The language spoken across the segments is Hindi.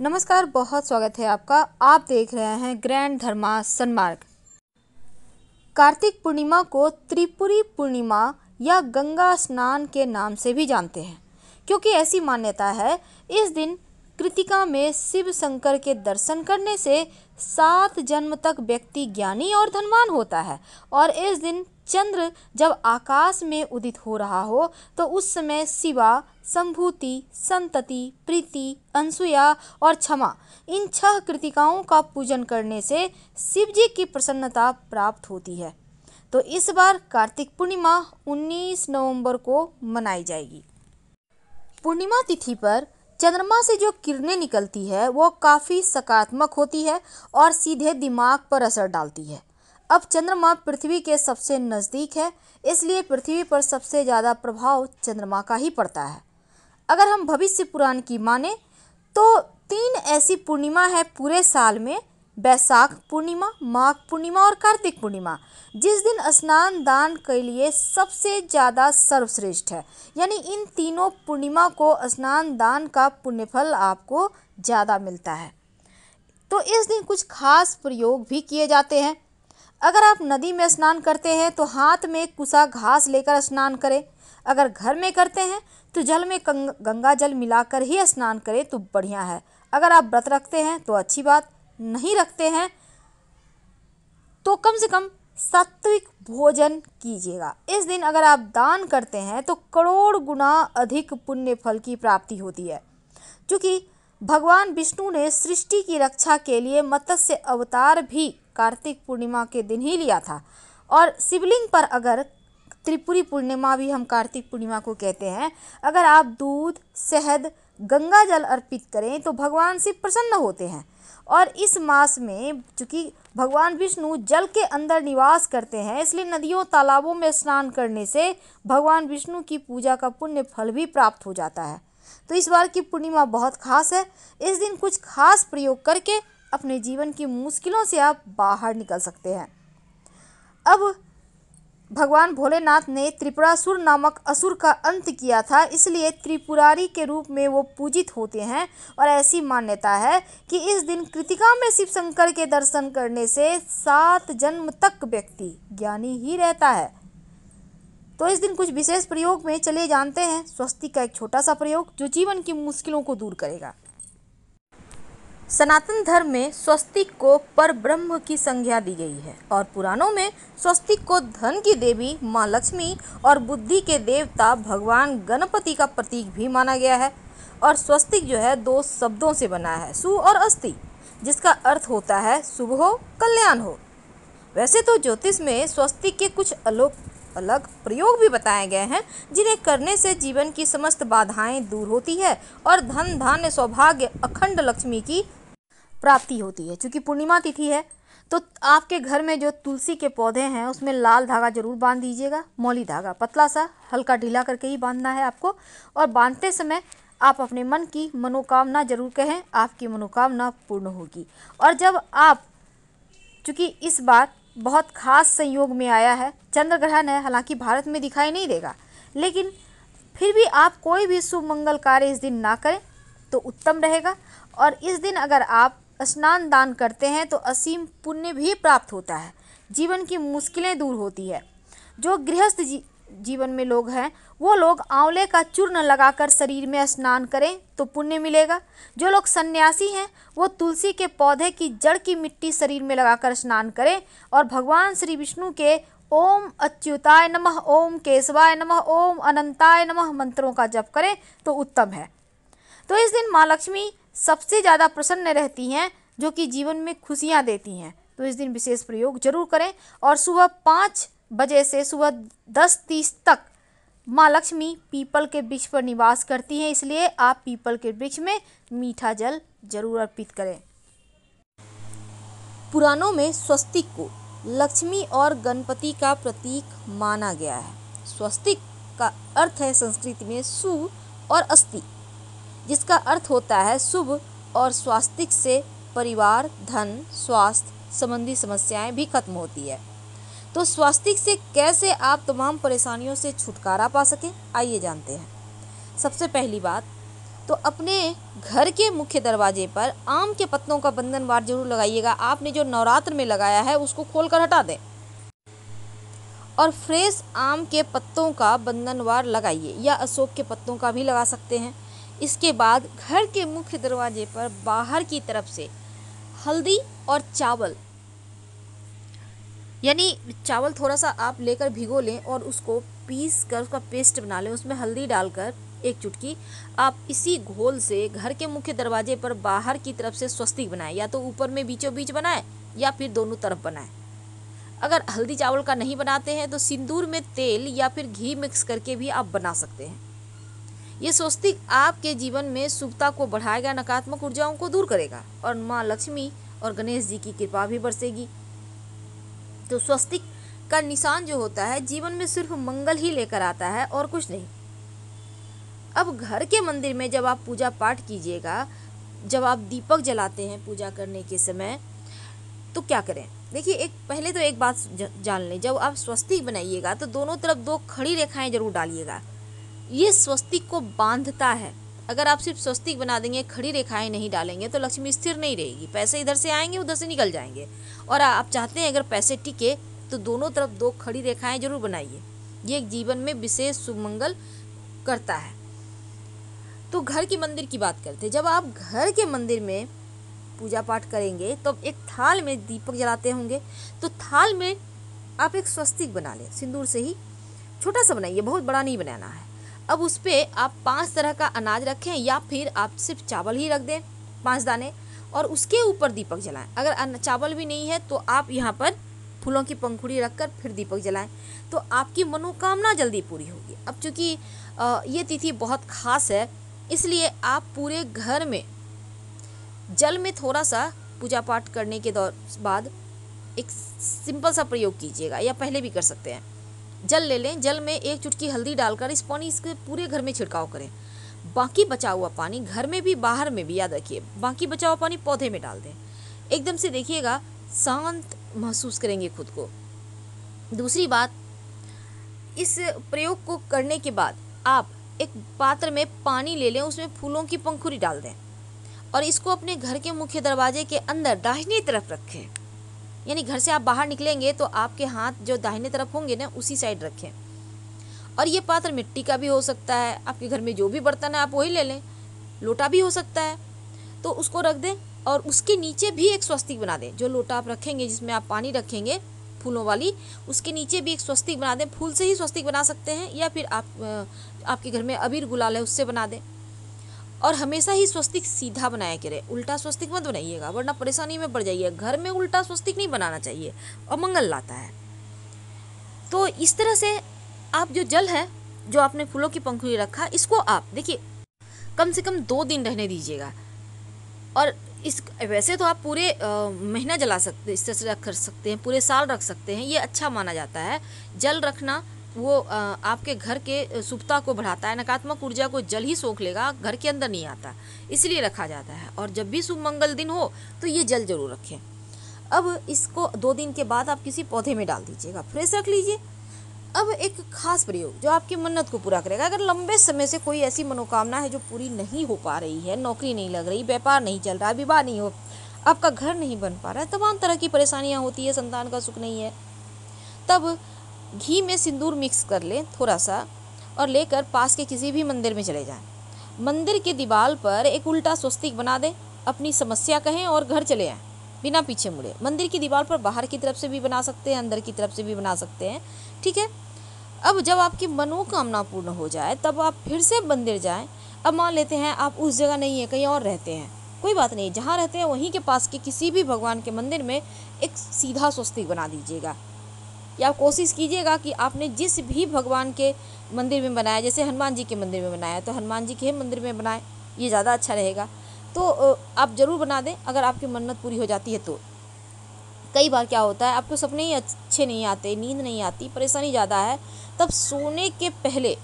नमस्कार बहुत स्वागत है आपका आप देख रहे हैं ग्रैंड धर्मा सनमार्ग कार्तिक पूर्णिमा को त्रिपुरी पूर्णिमा या गंगा स्नान के नाम से भी जानते हैं क्योंकि ऐसी मान्यता है इस दिन कृतिका में शिव शंकर के दर्शन करने से सात जन्म तक व्यक्ति ज्ञानी और धनवान होता है और इस दिन चंद्र जब आकाश में उदित हो रहा हो तो उस समय शिवा संभूति संतति प्रीति अनसुया और क्षमा इन छह कृतिकाओं का पूजन करने से शिव जी की प्रसन्नता प्राप्त होती है तो इस बार कार्तिक पूर्णिमा 19 नवंबर को मनाई जाएगी पूर्णिमा तिथि पर चंद्रमा से जो किरणें निकलती है वो काफ़ी सकारात्मक होती है और सीधे दिमाग पर असर डालती है अब चंद्रमा पृथ्वी के सबसे नज़दीक है इसलिए पृथ्वी पर सबसे ज़्यादा प्रभाव चंद्रमा का ही पड़ता है अगर हम भविष्य पुराण की माने तो तीन ऐसी पूर्णिमा है पूरे साल में बैसाख पूर्णिमा माघ पूर्णिमा और कार्तिक पूर्णिमा जिस दिन स्नान दान के लिए सबसे ज़्यादा सर्वश्रेष्ठ है यानी इन तीनों पूर्णिमा को स्नान दान का पुण्यफल आपको ज़्यादा मिलता है तो इस दिन कुछ खास प्रयोग भी किए जाते हैं अगर आप नदी में स्नान करते हैं तो हाथ में कुसा घास लेकर स्नान करें अगर घर में करते हैं तो जल में गंगा जल मिलाकर ही स्नान करें तो बढ़िया है अगर आप व्रत रखते हैं तो अच्छी बात नहीं रखते हैं तो कम से कम सात्विक भोजन कीजिएगा इस दिन अगर आप दान करते हैं तो करोड़ गुना अधिक पुण्य फल की प्राप्ति होती है क्योंकि भगवान विष्णु ने सृष्टि की रक्षा के लिए मत्स्य अवतार भी कार्तिक पूर्णिमा के दिन ही लिया था और शिवलिंग पर अगर त्रिपुरी पूर्णिमा भी हम कार्तिक पूर्णिमा को कहते हैं अगर आप दूध शहद गंगा जल अर्पित करें तो भगवान शिव प्रसन्न होते हैं और इस मास में चूँकि भगवान विष्णु जल के अंदर निवास करते हैं इसलिए नदियों तालाबों में स्नान करने से भगवान विष्णु की पूजा का पुण्य फल भी प्राप्त हो जाता है तो इस बार की पूर्णिमा बहुत खास है इस दिन कुछ खास प्रयोग करके अपने जीवन की मुश्किलों से आप बाहर निकल सकते हैं अब भगवान भोलेनाथ ने त्रिपुरासुर नामक असुर का अंत किया था इसलिए त्रिपुरारी के रूप में वो पूजित होते हैं और ऐसी मान्यता है कि इस दिन कृतिका में शिव शंकर के दर्शन करने से सात जन्म तक व्यक्ति ज्ञानी ही रहता है तो इस दिन कुछ विशेष प्रयोग में चले जानते हैं स्वस्ति का एक छोटा सा प्रयोग जो जीवन की मुश्किलों को दूर करेगा सनातन धर्म में स्वस्तिक को पर ब्रह्म की संज्ञा दी गई है और पुराणों में स्वस्तिक को धन की देवी माँ लक्ष्मी और बुद्धि के देवता भगवान गणपति का प्रतीक भी माना गया है और स्वस्तिक जो है दो शब्दों से बना है सु और अस्थि जिसका अर्थ होता है शुभ हो कल्याण हो वैसे तो ज्योतिष में स्वस्तिक के कुछ अलोक अलग प्रयोग भी बताए गए हैं जिन्हें करने से जीवन की समस्त बाधाएं दूर होती है और धन धान्य सौभाग्य अखंड लक्ष्मी की प्राप्ति होती है क्योंकि पूर्णिमा तिथि है तो आपके घर में जो तुलसी के पौधे हैं उसमें लाल धागा जरूर बांध दीजिएगा मौली धागा पतला सा हल्का ढीला करके ही बांधना है आपको और बांधते समय आप अपने मन की मनोकामना जरूर कहें आपकी मनोकामना पूर्ण होगी और जब आप चूँकि इस बार बहुत खास संयोग में आया है चंद्र ग्रहण है हालांकि भारत में दिखाई नहीं देगा लेकिन फिर भी आप कोई भी शुभ मंगल कार्य इस दिन ना करें तो उत्तम रहेगा और इस दिन अगर आप स्नान दान करते हैं तो असीम पुण्य भी प्राप्त होता है जीवन की मुश्किलें दूर होती है जो गृहस्थ जी, जीवन में लोग हैं वो लोग आंवले का चूर्ण लगाकर शरीर में स्नान करें तो पुण्य मिलेगा जो लोग सन्यासी हैं वो तुलसी के पौधे की जड़ की मिट्टी शरीर में लगाकर स्नान करें और भगवान श्री विष्णु के ओम अच्युताय नमः ओम केशवाय नमः ओम अनंताय नमः मंत्रों का जप करें तो उत्तम है तो इस दिन माँ लक्ष्मी सबसे ज़्यादा प्रसन्न रहती हैं जो कि जीवन में खुशियाँ देती हैं तो इस दिन विशेष प्रयोग जरूर करें और सुबह पाँच बजे से सुबह दस तीस तक माँ लक्ष्मी पीपल के वृक्ष पर निवास करती हैं इसलिए आप पीपल के वृक्ष में मीठा जल जरूर अर्पित करें पुराणों में स्वस्तिक को लक्ष्मी और गणपति का प्रतीक माना गया है स्वस्तिक का अर्थ है संस्कृत में सु और अस्ति जिसका अर्थ होता है शुभ और स्वास्तिक से परिवार धन स्वास्थ्य संबंधी समस्याएं भी खत्म होती है तो स्वास्तिक से कैसे आप तमाम परेशानियों से छुटकारा पा सकें आइए जानते हैं सबसे पहली बात तो अपने घर के मुख्य दरवाजे पर आम के पत्तों का बंधन बार जरूर लगाइएगा आपने जो नवरात्र में लगाया है उसको खोल कर हटा दें और फ्रेश आम के पत्तों का बंधनवार लगाइए या अशोक के पत्तों का भी लगा सकते हैं इसके बाद घर के मुख्य दरवाजे पर बाहर की तरफ से हल्दी और चावल यानी चावल थोड़ा सा आप लेकर भिगो लें और उसको पीस कर उसका पेस्ट बना लें उसमें हल्दी डालकर एक चुटकी आप इसी घोल से घर के मुख्य दरवाजे पर बाहर की तरफ से स्वस्तिक बनाएं या तो ऊपर में बीचों बीच बनाएं या फिर दोनों तरफ बनाएं अगर हल्दी चावल का नहीं बनाते हैं तो सिंदूर में तेल या फिर घी मिक्स करके भी आप बना सकते हैं ये स्वस्तिक आपके जीवन में शुभता को बढ़ाएगा नकारात्मक ऊर्जाओं को दूर करेगा और माँ लक्ष्मी और गणेश जी की कृपा भी बरसेगी तो स्वस्तिक का निशान जो होता है जीवन में सिर्फ मंगल ही लेकर आता है और कुछ नहीं अब घर के मंदिर में जब आप पूजा पाठ कीजिएगा जब आप दीपक जलाते हैं पूजा करने के समय तो क्या करें देखिए एक पहले तो एक बात जान लें जब आप स्वस्तिक बनाइएगा तो दोनों तरफ दो खड़ी रेखाएं जरूर डालिएगा ये स्वस्तिक को बांधता है अगर आप सिर्फ स्वस्तिक बना देंगे खड़ी रेखाएं नहीं डालेंगे तो लक्ष्मी स्थिर नहीं रहेगी पैसे इधर से आएंगे उधर से निकल जाएंगे और आप चाहते हैं अगर पैसे टिके तो दोनों तरफ दो खड़ी रेखाएं जरूर बनाइए ये एक जीवन में विशेष मंगल करता है तो घर के मंदिर की बात करते हैं जब आप घर के मंदिर में पूजा पाठ करेंगे तो एक थाल में दीपक जलाते होंगे तो थाल में आप एक स्वस्तिक बना लें सिंदूर से ही छोटा सा बनाइए बहुत बड़ा नहीं बनाना है अब उस पर आप पाँच तरह का अनाज रखें या फिर आप सिर्फ चावल ही रख दें पाँच दाने और उसके ऊपर दीपक जलाएं अगर चावल भी नहीं है तो आप यहाँ पर फूलों की पंखुड़ी रखकर फिर दीपक जलाएं तो आपकी मनोकामना जल्दी पूरी होगी अब चूँकि ये तिथि बहुत खास है इसलिए आप पूरे घर में जल में थोड़ा सा पूजा पाठ करने के दौर बाद एक सिंपल सा प्रयोग कीजिएगा या पहले भी कर सकते हैं जल ले लें जल में एक चुटकी हल्दी डालकर इस पानी इसके पूरे घर में छिड़काव करें बाकी बचा हुआ पानी घर में भी बाहर में भी याद रखिए बाकी बचा हुआ पानी पौधे में डाल दें एकदम से देखिएगा शांत महसूस करेंगे खुद को दूसरी बात इस प्रयोग को करने के बाद आप एक पात्र में पानी ले लें उसमें फूलों की पंखुरी डाल दें और इसको अपने घर के मुख्य दरवाजे के अंदर दाहिनी तरफ रखें यानी घर से आप बाहर निकलेंगे तो आपके हाथ जो दाहिने तरफ होंगे ना उसी साइड रखें और ये पात्र मिट्टी का भी हो सकता है आपके घर में जो भी बर्तन है आप वही ले लें लोटा भी हो सकता है तो उसको रख दें और उसके नीचे भी एक स्वस्तिक बना दें जो लोटा आप रखेंगे जिसमें आप पानी रखेंगे फूलों वाली उसके नीचे भी एक स्वस्तिक बना दें फूल से ही स्वस्तिक बना सकते हैं या फिर आप आपके घर में अबीर गुलाल है उससे बना दें और हमेशा ही स्वस्तिक सीधा बनाया करे उल्टा स्वस्तिक मत बनाइएगा वरना परेशानी में पड़ जाइए घर में उल्टा स्वस्तिक नहीं बनाना चाहिए और मंगल लाता है तो इस तरह से आप जो जल है जो आपने फूलों की पंखुड़ी रखा इसको आप देखिए कम से कम दो दिन रहने दीजिएगा और इस वैसे तो आप पूरे महीना जला सकते इस तरह से रख सकते हैं पूरे साल रख सकते हैं ये अच्छा माना जाता है जल रखना वो आपके घर के सुप्ता को बढ़ाता है नकारात्मक ऊर्जा को जल ही सोख लेगा घर के अंदर नहीं आता इसलिए रखा जाता है और जब भी शुभ मंगल दिन हो तो ये जल जरूर रखें अब इसको दो दिन के बाद आप किसी पौधे में डाल दीजिएगा फ्रेश रख लीजिए अब एक खास प्रयोग जो आपकी मन्नत को पूरा करेगा अगर लंबे समय से कोई ऐसी मनोकामना है जो पूरी नहीं हो पा रही है नौकरी नहीं लग रही व्यापार नहीं चल रहा विवाह नहीं हो आपका घर नहीं बन पा रहा है तमाम तरह की परेशानियाँ होती है संतान का सुख नहीं है तब घी में सिंदूर मिक्स कर लें थोड़ा सा और लेकर पास के किसी भी मंदिर में चले जाएं मंदिर के दीवार पर एक उल्टा स्वस्तिक बना दें अपनी समस्या कहें और घर चले आएँ बिना पीछे मुड़े मंदिर की दीवार पर बाहर की तरफ से भी बना सकते हैं अंदर की तरफ से भी बना सकते हैं ठीक है अब जब आपकी मनोकामना पूर्ण हो जाए तब आप फिर से मंदिर जाएं अब मान लेते हैं आप उस जगह नहीं है कहीं और रहते हैं कोई बात नहीं जहाँ रहते हैं वहीं के पास के किसी भी भगवान के मंदिर में एक सीधा स्वस्तिक बना दीजिएगा या कोशिश कीजिएगा कि आपने जिस भी भगवान के मंदिर में बनाया जैसे हनुमान जी के मंदिर में बनाया तो हनुमान जी के मंदिर में बनाए ये ज़्यादा अच्छा रहेगा तो आप ज़रूर बना दें अगर आपकी मन्नत पूरी हो जाती है तो कई बार क्या होता है आपको सपने ही अच्छे नहीं आते नींद नहीं आती परेशानी ज़्यादा है तब सोने के पहले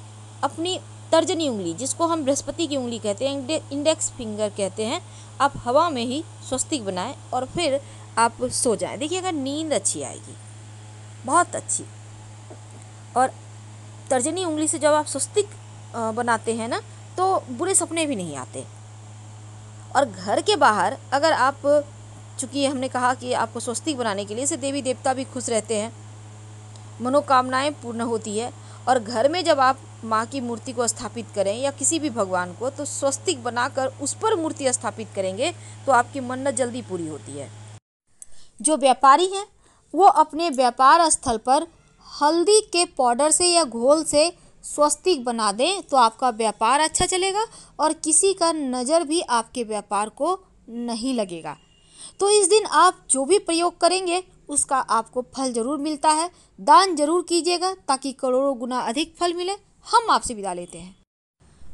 अपनी तर्जनी उंगली जिसको हम बृहस्पति की उंगली कहते हैं इंडेक्स फिंगर कहते हैं आप हवा में ही स्वस्तिक बनाएं और फिर आप सो जाएं देखिए अगर नींद अच्छी आएगी बहुत अच्छी और तर्जनी उंगली से जब आप स्वस्तिक बनाते हैं ना तो बुरे सपने भी नहीं आते और घर के बाहर अगर आप चूँकि हमने कहा कि आपको स्वस्तिक बनाने के लिए से देवी देवता भी खुश रहते हैं मनोकामनाएं पूर्ण होती है और घर में जब आप माँ की मूर्ति को स्थापित करें या किसी भी भगवान को तो स्वस्तिक बनाकर उस पर मूर्ति स्थापित करेंगे तो आपकी मन्नत जल्दी पूरी होती है जो व्यापारी हैं वो अपने व्यापार स्थल पर हल्दी के पाउडर से या घोल से स्वस्तिक बना दें तो आपका व्यापार अच्छा चलेगा और किसी का नज़र भी आपके व्यापार को नहीं लगेगा तो इस दिन आप जो भी प्रयोग करेंगे उसका आपको फल ज़रूर मिलता है दान जरूर कीजिएगा ताकि करोड़ों गुना अधिक फल मिले हम आपसे विदा लेते हैं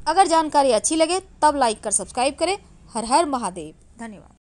अगर जानकारी अच्छी लगे तब लाइक कर सब्सक्राइब करें हर हर महादेव धन्यवाद